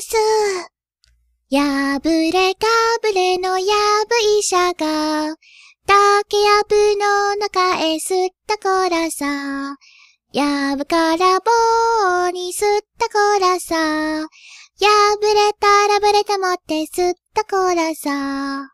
す。やぶれかぶれのやぶ医者が、竹やぶの中へすったこらさ。やぶから棒にすったこらさ。やぶれたらぶれたもってすったこらさ。